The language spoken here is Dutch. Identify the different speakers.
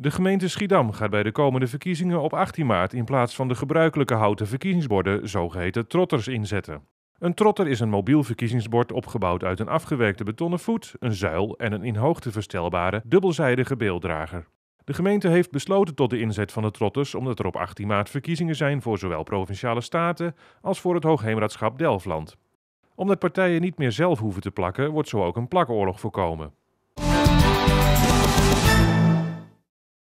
Speaker 1: De gemeente Schiedam gaat bij de komende verkiezingen op 18 maart in plaats van de gebruikelijke houten verkiezingsborden zogeheten trotters inzetten. Een trotter is een mobiel verkiezingsbord opgebouwd uit een afgewerkte betonnen voet, een zuil en een in hoogte verstelbare dubbelzijdige beelddrager. De gemeente heeft besloten tot de inzet van de trotters omdat er op 18 maart verkiezingen zijn voor zowel provinciale staten als voor het Hoogheemraadschap Delfland. Omdat partijen niet meer zelf hoeven te plakken, wordt zo ook een plakoorlog voorkomen.